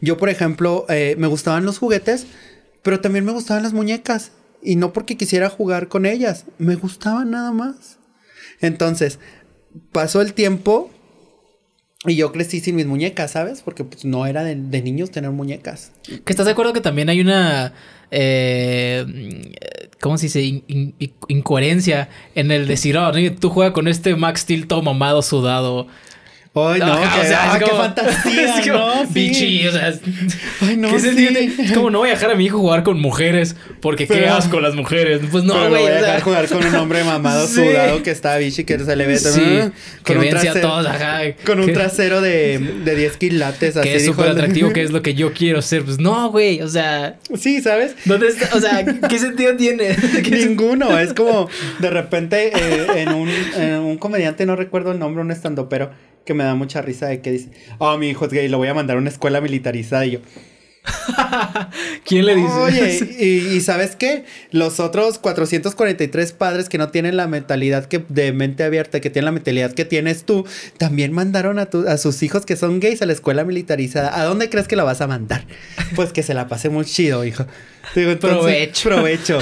Yo, por ejemplo, eh, me gustaban los juguetes, pero también me gustaban las muñecas. Y no porque quisiera jugar con ellas, me gustaban nada más. Entonces, pasó el tiempo y yo crecí sin mis muñecas, ¿sabes? Porque pues, no era de, niños tener muñecas. ¿Que estás de acuerdo que también hay una... Eh, ¿cómo se dice? incoherencia en el decir, oh, tú juegas con este Max Steel todo mamado, sudado. Ay, no, o sea, qué ah, fantasía, ¿no? Bichi, o sea, Ay, no, sí. es como no voy a dejar a mi hijo jugar con mujeres porque qué asco las mujeres. Pues no, güey. voy a dejar jugar con un hombre mamado sudado que está bichi que se le ve sí, mm, con que un trasero, ajá. Con un trasero de, de 10 quilates así. Que es súper atractivo, que es lo que yo quiero ser. Pues no, güey, o sea. Sí, ¿sabes? ¿Dónde está? O sea, ¿qué sentido tiene? Ninguno, es como de repente eh, en, un, un comediante, no recuerdo el nombre, un estando pero que me da mucha risa de que dice, oh, mi hijo es gay, lo voy a mandar a una escuela militarizada. Y yo, ¿Quién le dice? Oye, y, sabes qué? Los otros 443 padres que no tienen la mentalidad que, de mente abierta, que tienen la mentalidad que tienes tú, también mandaron a, sus hijos que son gays a la escuela militarizada. ¿A dónde crees que la vas a mandar? Pues que se la pase muy chido, hijo. Digo, provecho.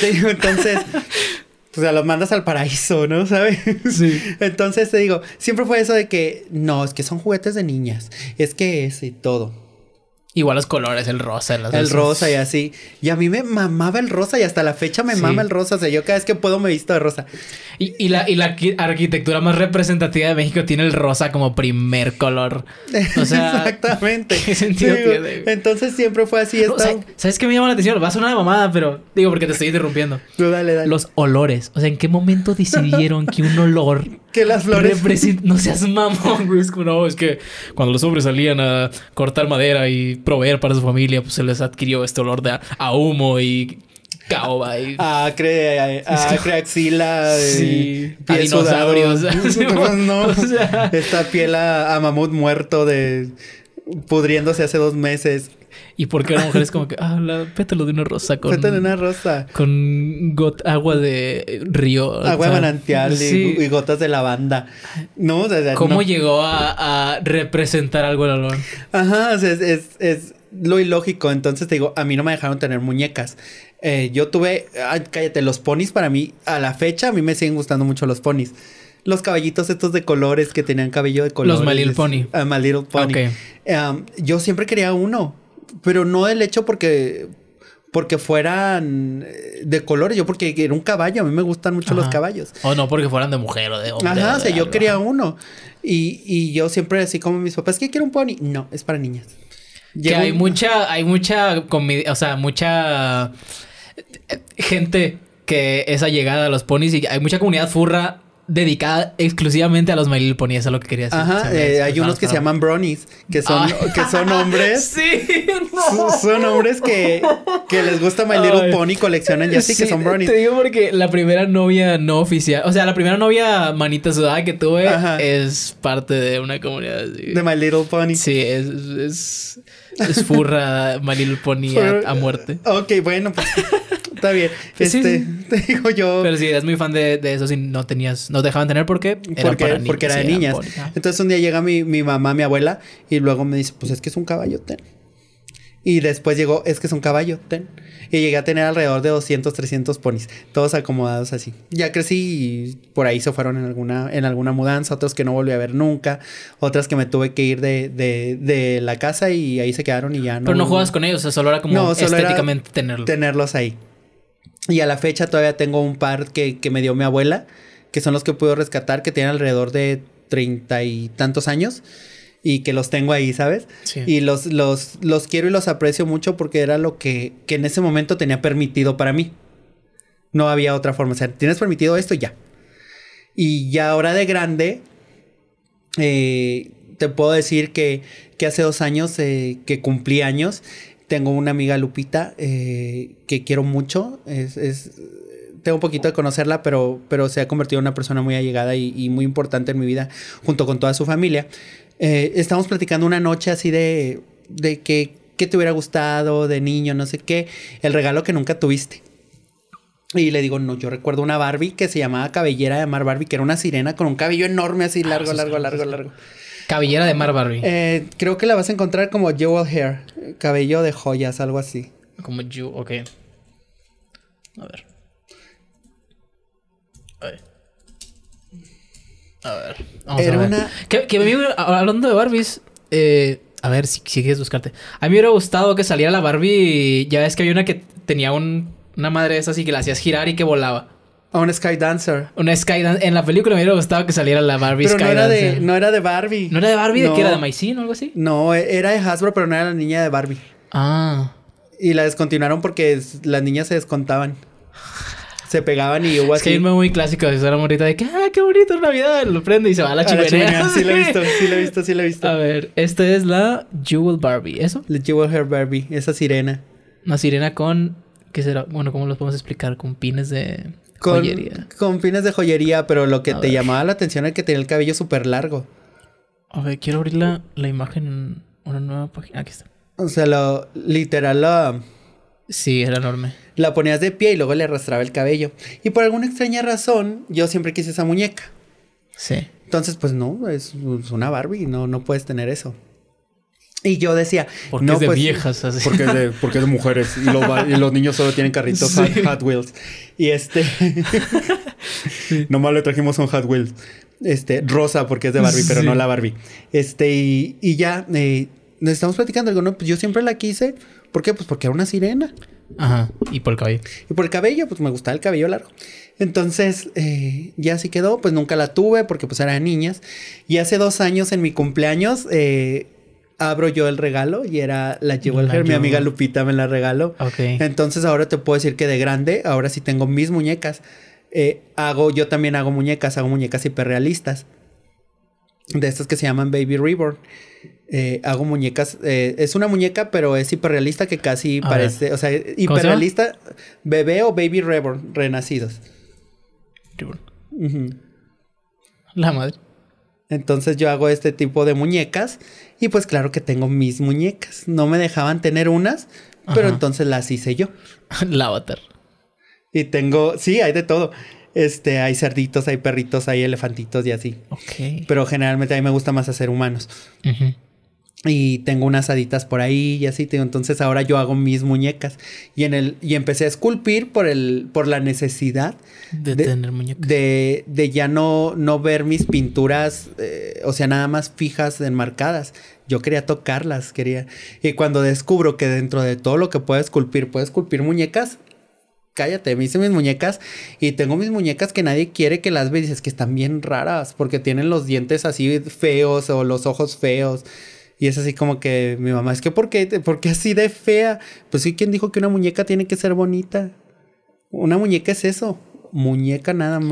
Te Digo, entonces, o sea, los mandas al paraíso, ¿no? ¿Sabes? Sí. Entonces te digo, siempre fue eso de que, no, es que son juguetes de niñas, es que es todo. Igual los colores, el rosa. el rosa y así. Y a mí me mamaba el rosa y hasta la fecha me mama el rosa. O sea, yo cada vez que puedo me visto de rosa. Y, la, y la arquitectura más representativa de México tiene el rosa como primer color. Exactamente. ¿qué sentido tiene? Entonces siempre fue así. ¿Sabes qué me llama la atención? Va a sonar mamada, pero digo porque te estoy interrumpiendo. No, dale, dale. Los olores. O sea, ¿en qué momento decidieron que un olor... que las flores... No seas mamón, güey. es que cuando los hombres salían a cortar madera y proveer para su familia, pues se les adquirió este olor de a humo y caoba y... A, cre, a, creaxila y dinosaurios. Esta piel a, a mamut muerto de pudriéndose hace dos meses. Y porque una mujer es como que, ah, la, pétalo de una rosa con. Pétalo de una rosa. Con agua de río. Agua de manantial y, gotas de lavanda. No, ¿Cómo llegó a, representar algo el olor? Ajá, es, lo ilógico. Entonces te digo, a mí no me dejaron tener muñecas. Eh, yo tuve, cállate, los ponis para mí, a la fecha, a mí me siguen gustando mucho los ponis. Los caballitos estos de colores que tenían cabello de colores. Los My Little Pony. Ah, Pony. yo siempre quería uno pero no el hecho porque, porque fueran eh, de colores, yo porque era un caballo, a mí me gustan mucho los caballos. O no porque fueran de mujer o de hombre. Ajá, o sea, yo quería uno. Y, y yo siempre decía como mis papás, ¿qué quiero un pony? No, es para niñas. que hay mucha, hay mucha o sea, mucha eh, gente que es allegada a los ponis y hay mucha comunidad furra dedicada exclusivamente a los My Little Pony, eso es lo que quería decir. Ajá, eh, hay unos que se llaman bronies, que son, ah. que son hombres. sí, Son hombres que, que les gusta My Little Pony, coleccionan y así, sí, que son bronies. Te digo porque la primera novia no oficial, o sea, la primera novia manita sudada que tuve es parte de una comunidad De My Little Pony. Sí, es, es, es furra My Little Pony a muerte. Ok, bueno, pues Está bien. Este, Te digo yo. Pero sí, eres muy fan de, de eso si no tenías, no dejaban tener porque qué porque, era de niñas. Entonces un día llega mi, mamá, mi abuela, y luego me dice, pues es que es un caballo, ten. Y después llegó, es que es un caballo, ten. Y llegué a tener alrededor de 200, 300 ponis, todos acomodados así. Ya crecí y por ahí se fueron en alguna, en alguna mudanza, otros que no volví a ver nunca, otras que me tuve que ir de, de, la casa y ahí se quedaron y ya no. Pero no jugabas con ellos, o sea, solo era como no, estéticamente tenerlos. Tenerlos ahí. Y a la fecha todavía tengo un par que, me dio mi abuela, que son los que puedo rescatar, que tienen alrededor de treinta y tantos años y que los tengo ahí, ¿sabes? Y los, los, los quiero y los aprecio mucho porque era lo que, en ese momento tenía permitido para mí. No había otra forma. O sea, tienes permitido esto ya. Y ya ahora de grande, eh, te puedo decir que, que hace dos años eh, que cumplí años tengo una amiga Lupita eh, que quiero mucho. Es, tengo un poquito de conocerla, pero, pero se ha convertido en una persona muy allegada y, muy importante en mi vida, junto con toda su familia. Eh, estamos platicando una noche así de, que, qué te hubiera gustado de niño, no sé qué, el regalo que nunca tuviste. Y le digo, no, yo recuerdo una Barbie que se llamaba Cabellera de Mar Barbie, que era una sirena con un cabello enorme así, ah, largo, largo, largo. largo. Cabellera de Mar Barbie. Eh, creo que la vas a encontrar como Jewel Hair. Cabello de joyas, algo así. Como Jewel, ok. A ver. A ver. A ver. Vamos a ver. hablando de Barbies, eh, a ver si, quieres buscarte. A mí me hubiera gustado que saliera la Barbie. Ya ves que hay una que tenía una madre esas y que la hacías girar y que volaba. A un Skydancer. Una Skydancer. En la película me hubiera gustado que saliera la Barbie pero no era, de, no era de Barbie. ¿No era de Barbie? ¿De que era de Scene o algo así? No, e-, era de Hasbro, pero no era la niña de Barbie. Ah. Y la descontinuaron porque las niñas se descontaban. Se pegaban y hubo así. Es que muy clásico de una morita de que, ah, qué bonito es Navidad. Lo prende y se va a la chimenea. sí lo he visto, sí lo he visto, sí lo he visto. A ver, esta es la Jewel Barbie, ¿eso? La Jewel Hair Barbie, esa sirena. Una sirena con ¿Qué será? Bueno, ¿cómo los podemos explicar? Con pines de joyería. Con pines de joyería, pero lo que te llamaba la atención era que tenía el cabello súper largo. A ver, quiero abrir la, imagen en una nueva página. Aquí está. O sea, lo literal la... Sí, era enorme. La ponías de pie y luego le arrastraba el cabello. Y por alguna extraña razón, yo siempre quise esa muñeca. Sí. Entonces, pues no, es, una Barbie, no, no puedes tener eso. Y yo decía, porque no, es de pues viejas Porque es de, mujeres y, los niños solo tienen carritos Hot, Wheels. Y este, nomás le trajimos un Hot Wheels. Este, rosa porque es de Barbie, pero no la Barbie. Este, y, ya, eh, nos estamos platicando algo, no, pues yo siempre la quise. ¿Por qué? Pues porque era una sirena. Ajá, y por el cabello. Y por el cabello, pues me gustaba el cabello largo. Entonces, eh, ya así quedó, pues nunca la tuve porque pues eran niñas. Y hace dos años en mi cumpleaños, eh, abro yo el regalo y era la llegó el mi amiga Lupita me la regaló. Entonces ahora te puedo decir que de grande, ahora sí tengo mis muñecas. Eh, hago, yo también hago muñecas, hago muñecas hiperrealistas. De estas que se llaman Baby Reborn. Eh, hago muñecas. Eh, es una muñeca, pero es hiperrealista que casi parece. O sea, hiperrealista, bebé o baby reborn, renacidos. La madre. Entonces yo hago este tipo de muñecas y pues claro que tengo mis muñecas. No me dejaban tener unas, pero entonces las hice yo. la avatar. Y tengo, sí, hay de todo. Este, hay cerditos, hay perritos, hay elefantitos y así. Ok. Pero generalmente a mí me gusta más hacer humanos. Y tengo unas haditas por ahí y así, entonces ahora yo hago mis muñecas. Y en el, y empecé a esculpir por el, por la necesidad de, tener muñecas. De, ya no, no ver mis pinturas, eh, o sea, nada más fijas, enmarcadas. Yo quería tocarlas, quería. Y cuando descubro que dentro de todo lo que puedo esculpir, puedo esculpir muñecas, cállate, me hice mis muñecas y tengo mis muñecas que nadie quiere que las ve. Dices que están bien raras porque tienen los dientes así feos o los ojos feos. Y es así como que mi mamá, es que ¿por qué, así de fea? Pues sí, ¿quién dijo que una muñeca tiene que ser bonita? Una muñeca es eso, muñeca nada más.